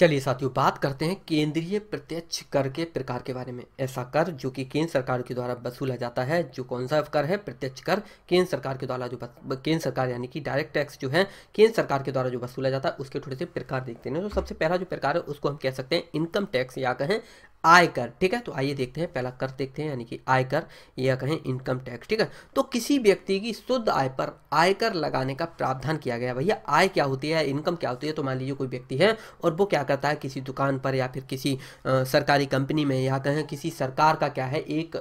चलिए साथियों बात करते हैं केंद्रीय प्रत्यक्ष कर के प्रकार के बारे में ऐसा कर जो कि केंद्र सरकार के द्वारा वसूला जाता है जो कौन सा कर है प्रत्यक्ष कर केंद्र सरकार के द्वारा जो केंद्र सरकार यानी कि डायरेक्ट टैक्स जो है केंद्र सरकार के द्वारा जो वसूला जाता है उसके थोड़े से प्रकार देखते हैं तो सबसे पहला जो प्रकार है उसको हम कह सकते हैं इनकम टैक्स या कहें आयकर ठीक है तो आइए देखते हैं पहला कर देखते हैं यानी कि आयकर या कहें इनकम टैक्स ठीक है तो किसी व्यक्ति की शुद्ध आय पर आयकर लगाने का प्रावधान किया गया भैया आय क्या होती है इनकम क्या होती है तो मान लीजिए कोई व्यक्ति है और वो क्या करता है किसी दुकान पर या फिर किसी आ, सरकारी कंपनी में या कहें किसी सरकार का क्या है एक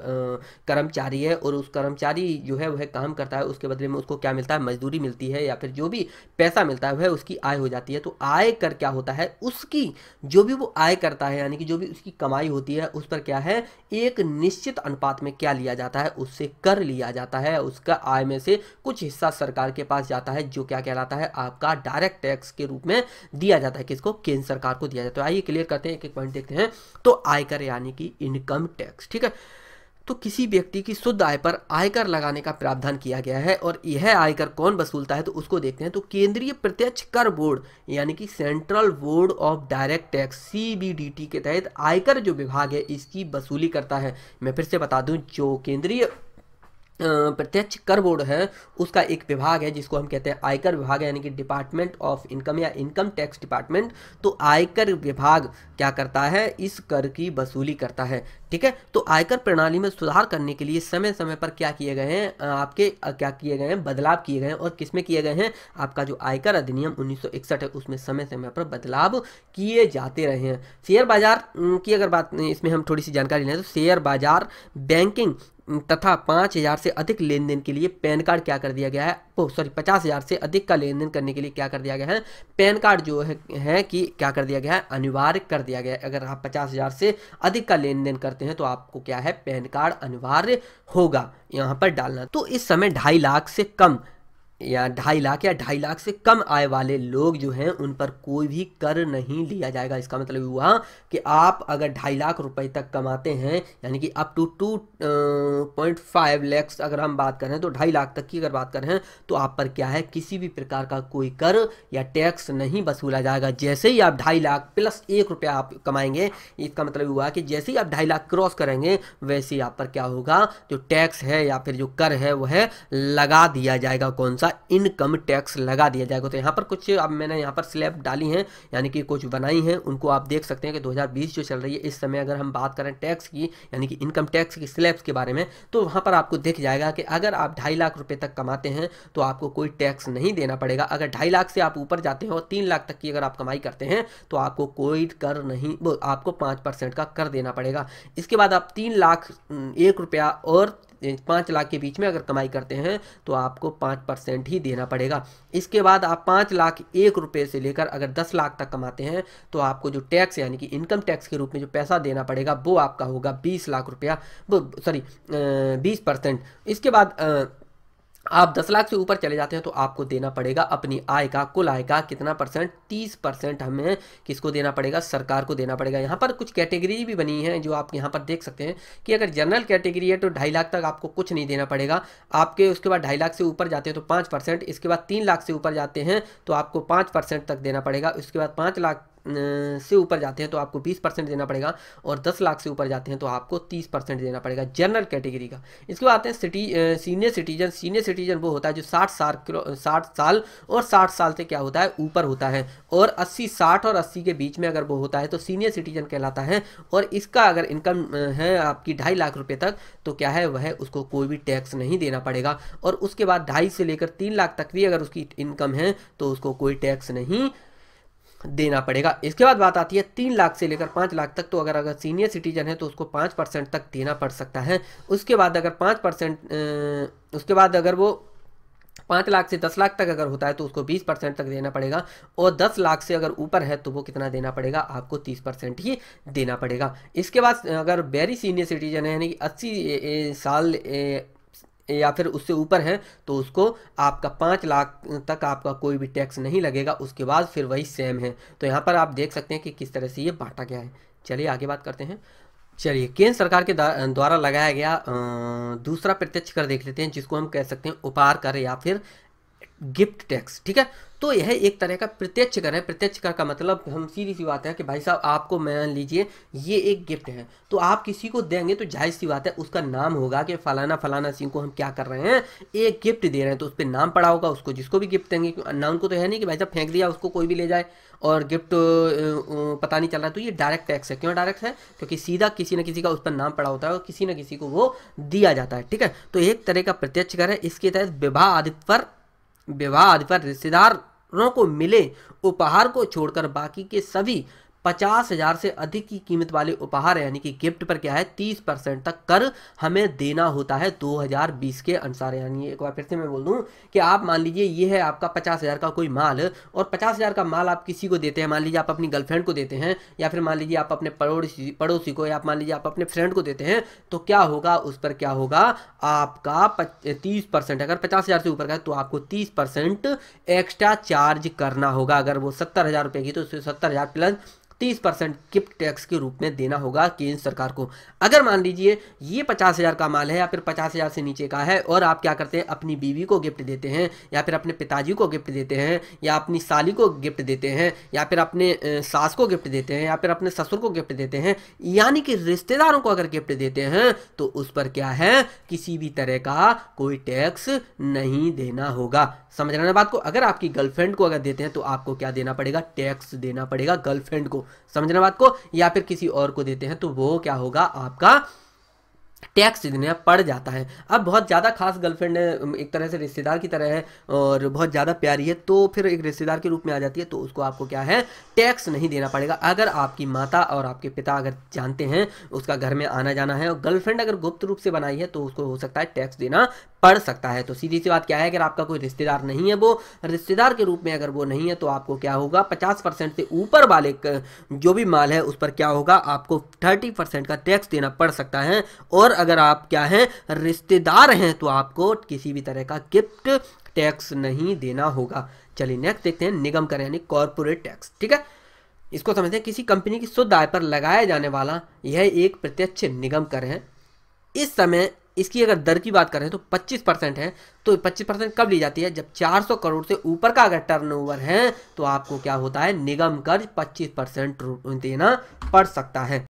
कर्मचारी है और उस कर्मचारी जो है वह काम करता है उसके बदले में उसको क्या मिलता है मजदूरी मिलती है या फिर जो भी पैसा मिलता है वह उसकी आय हो जाती है तो आयकर क्या होता है उसकी जो भी वो आय करता है यानी कि जो भी उसकी कमाई कमाई होती है उस पर क्या है एक निश्चित अनुपात में क्या लिया जाता है उससे कर लिया जाता है उसका आय में से कुछ हिस्सा सरकार के पास जाता है जो क्या कहलाता है आपका डायरेक्ट टैक्स के रूप में दिया जाता है किसको केंद्र सरकार को दिया जाता है तो आइए क्लियर करते हैं एक एक पॉइंट देखते हैं तो आयकर यानी कि इनकम टैक्स ठीक है तो किसी व्यक्ति की शुद्ध आय पर आयकर लगाने का प्रावधान किया गया है और यह आयकर कौन वसूलता है तो उसको देखते हैं तो केंद्रीय प्रत्यक्ष कर बोर्ड यानी कि Central Board of Direct Taxes के तहत आयकर जो विभाग है इसकी वसूली करता है मैं फिर से बता दूं जो केंद्रीय प्रत्यक्ष कर बोर्ड है उसका एक विभाग है जिसको हम कहते हैं आयकर विभाग यानी कि डिपार्टमेंट ऑफ इनकम या इनकम टैक्स डिपार्टमेंट तो आयकर विभाग क्या करता है इस कर की वसूली करता है ठीक है तो आयकर प्रणाली में सुधार करने के लिए समय समय पर क्या किए गए हैं आपके क्या किए गए हैं बदलाव किए गए हैं और किसमें किए गए हैं आपका जो आयकर अधिनियम 1961 है उसमें समय समय पर बदलाव किए जाते रहे हैं शेयर बाजार की अगर बात इसमें हम थोड़ी सी जानकारी लें तो शेयर बाजार बैंकिंग तथा पाँच हज़ार से अधिक लेन देन के लिए पैन कार्ड क्या कर दिया गया है ओ सॉरी पचास हज़ार से अधिक का लेन देन करने के लिए क्या कर दिया गया है पैन कार्ड जो है, है कि क्या कर दिया गया है अनिवार्य कर दिया गया है अगर आप पचास हज़ार से अधिक का लेन देन करते करते हैं तो आपको क्या है पैन कार्ड अनिवार्य होगा यहाँ पर डालना तो इस समय ढाई लाख से कम या ढाई लाख या ढाई लाख से कम आय वाले लोग जो हैं उन पर कोई भी कर नहीं लिया जाएगा इसका मतलब हुआ कि आप अगर ढाई लाख रुपए तक कमाते हैं यानी कि up to two point five lakhs अगर हम बात करें तो ढाई लाख तक की अगर बात करें तो आप पर क्या है किसी भी प्रकार का कोई कर या टैक्स नहीं वसूला जाएगा जैसे ही आप ढाई लाख प्लस एक रुपया आप कमाएंगे इसका मतलब हुआ कि जैसे ही आप ढाई लाख क्रॉस करेंगे वैसे ही आप पर क्या होगा जो टैक्स है या फिर जो कर है वह लगा दिया जाएगा कौन सा का इनकम टैक्स लगा दिया जाएगा तो यहाँ पर कुछ अब मैंने यहाँ पर स्लैब डाली हैं यानी कि कुछ बनाई हैं उनको आप देख सकते हैं कि 2020 जो चल रही है इस समय अगर हम बात करें टैक्स की यानी कि इनकम टैक्स की स्लैब्स के बारे में तो वहाँ पर आपको देख जाएगा कि अगर आप ढाई लाख रुपये तक कमाते हैं तो आपको कोई टैक्स नहीं देना पड़ेगा अगर ढाई लाख से आप ऊपर जाते हैं और तीन लाख तक की अगर आप कमाई करते हैं तो आपको कोई कर नहीं आपको पाँच परसेंट का कर देना पड़ेगा इसके बाद आप तीन लाख एक रुपया और पाँच लाख के बीच में अगर कमाई करते हैं तो आपको पाँच परसेंट परसेंट ही देना पड़ेगा इसके बाद आप पाँच लाख एक रुपये से लेकर अगर दस लाख तक कमाते हैं तो आपको जो टैक्स यानी कि इनकम टैक्स के रूप में जो पैसा देना पड़ेगा वो आपका होगा बीस लाख रुपया सॉरी बीस परसेंट इसके बाद आ, आप 10 लाख से ऊपर चले जाते हैं तो आपको देना पड़ेगा अपनी आय का कुल आय का कितना परसेंट 30 परसेंट हमें किसको देना पड़ेगा सरकार को देना पड़ेगा यहाँ पर कुछ कैटेगरी भी बनी है जो आप यहाँ पर देख सकते हैं कि अगर जनरल कैटेगरी है तो ढाई लाख तक आपको कुछ नहीं देना पड़ेगा आपके उसके बाद ढाई लाख से ऊपर जाते हैं तो पाँच इसके बाद तीन लाख से ऊपर जाते हैं तो आपको पाँच तक देना पड़ेगा उसके बाद पाँच लाख से ऊपर जाते हैं तो आपको बीस परसेंट देना पड़ेगा और दस लाख से ऊपर जाते हैं तो आपको तीस परसेंट देना पड़ेगा जनरल कैटेगरी का इसके बाद आते हैं city senior citizen senior citizen वो होता है जो साठ साल साठ साल और साठ साल से क्या होता है ऊपर होता है और अस्सी साठ और अस्सी के बीच में अगर वो होता है तो सीनियर सिटीजन कहलाता है और इसका अगर इनकम है आपकी ढाई लाख रुपये तक तो क्या है वह उसको कोई भी टैक्स नहीं देना पड़ेगा और उसके बाद ढाई से लेकर तीन लाख तक भी अगर उसकी इनकम है तो उसको कोई टैक्स नहीं देना पड़ेगा इसके बाद बात आती है तीन लाख से लेकर पाँच लाख तक तो अगर अगर सीनियर सिटीजन है तो उसको पाँच परसेंट तक देना पड़ सकता है उसके बाद अगर पाँच परसेंट उसके बाद अगर वो पाँच लाख से दस लाख तक अगर होता है तो उसको बीस परसेंट तक देना पड़ेगा और दस लाख से अगर ऊपर है तो वो कितना देना पड़ेगा आपको तीस परसेंट ही देना पड़ेगा इसके बाद अगर वेरी सीनियर सिटीजन है यानी कि अस्सी साल या फिर उससे ऊपर हैं तो उसको आपका पाँच लाख तक आपका कोई भी टैक्स नहीं लगेगा उसके बाद फिर वही सेम है तो यहाँ पर आप देख सकते हैं कि किस तरह से ये बांटा गया है चलिए आगे बात करते हैं चलिए केंद्र सरकार के द्वारा लगाया गया दूसरा प्रत्यक्ष कर देख लेते हैं जिसको हम कह सकते हैं उपहार कर या फिर गिफ्ट टैक्स ठीक है तो यह एक तरह का प्रत्यक्ष कर है प्रत्यक्ष कर का मतलब हम सीधी सी बात है कि भाई साहब आपको मान लीजिए ये एक गिफ्ट है तो आप किसी को देंगे तो जाहिर सी बात है उसका नाम होगा कि फलाना फलाना सिंह को हम क्या कर रहे हैं एक गिफ्ट दे रहे हैं तो उस पर नाम पड़ा होगा उसको जिसको भी गिफ्ट देंगे नाम को तो है नहीं कि भाई साहब फेंक दिया उसको कोई भी ले जाए और गिफ्ट पता नहीं चल रहा तो ये डायरेक्ट टैक्स है क्यों डायरेक्ट है क्योंकि सीधा किसी न किसी का उस पर नाम पड़ा होता है और किसी न किसी को वो दिया जाता है ठीक है तो एक तरह का प्रत्यक्ष कर है इसके तहत विवाह आदि पर विवाह आदि पर रिश्तेदारों को मिले उपहार को छोड़कर बाकी के सभी पचास हजार से अधिक की कीमत वाले उपहार यानी कि गिफ्ट पर क्या है तीस परसेंट तक कर हमें देना होता है दो हजार बीस के अनुसार यानी एक बार फिर से मैं बोल दूं कि आप मान लीजिए ये है आपका पचास हजार का कोई माल और पचास हजार का माल आप किसी को देते हैं मान लीजिए आप अपनी गर्लफ्रेंड को देते हैं या फिर मान लीजिए आप अपने पड़ोसी पड़ोसी को या मान लीजिए आप अपने फ्रेंड को देते हैं तो क्या होगा उस पर क्या होगा आपका तीस परसेंट अगर पचास हजार से ऊपर का है तो आपको तीस परसेंट एक्स्ट्रा चार्ज करना होगा अगर वो सत्तर हजार रुपए की तो उससे सत्तर हजार प्लस तीस परसेंट गिफ्ट टैक्स के रूप में देना होगा केंद्र सरकार को अगर मान लीजिए ये पचास हज़ार का माल है या फिर पचास हज़ार से नीचे का है और आप क्या करते हैं अपनी बीवी को गिफ्ट देते हैं या फिर अपने पिताजी को गिफ्ट देते हैं या अपनी साली को गिफ्ट देते हैं या फिर अपने सास को गिफ्ट देते हैं या फिर अपने ससुर को गिफ्ट देते हैं यानी कि रिश्तेदारों को अगर गिफ्ट देते हैं तो उस पर क्या है किसी भी तरह का कोई टैक्स नहीं देना होगा समझ रहे बात को अगर आपकी गर्लफ्रेंड को अगर देते हैं तो आपको क्या देना पड़ेगा टैक्स देना पड़ेगा गर्लफ्रेंड को समझ रहे बात को या फिर किसी और को देते हैं तो वो क्या होगा आपका टैक्स देना पड़ जाता है अब बहुत ज़्यादा खास गर्लफ्रेंड है एक तरह से रिश्तेदार की तरह है और बहुत ज़्यादा प्यारी है तो फिर एक रिश्तेदार के रूप में आ जाती है तो उसको आपको क्या है टैक्स नहीं देना पड़ेगा अगर आपकी माता और आपके पिता अगर जानते हैं उसका घर में आना जाना है और गर्लफ्रेंड अगर गुप्त रूप से बनाई है तो उसको हो सकता है टैक्स देना पड़ सकता है तो सीधी सी बात क्या है अगर आपका कोई रिश्तेदार नहीं है वो रिश्तेदार के रूप में अगर वो नहीं है तो आपको क्या होगा 50 परसेंट से ऊपर वाले जो भी माल है उस पर क्या होगा आपको थर्टी परसेंट का टैक्स देना पड़ सकता है और अगर आप क्या हैं रिश्तेदार हैं तो आपको किसी भी तरह का गिफ्ट टैक्स नहीं देना होगा चलिए नेक्स्ट देखते हैं निगम कर यानी कॉरपोरेट टैक्स ठीक है इसको समझते हैं किसी कंपनी की शुद्ध आय पर लगाया जाने वाला यह एक प्रत्यक्ष निगम कर है इस समय इसकी अगर दर की बात करें तो 25 परसेंट है तो 25 परसेंट कब ली जाती है जब 400 करोड़ से ऊपर का अगर टर्नओवर है तो आपको क्या होता है निगम कर्ज 25 परसेंट देना पड़ सकता है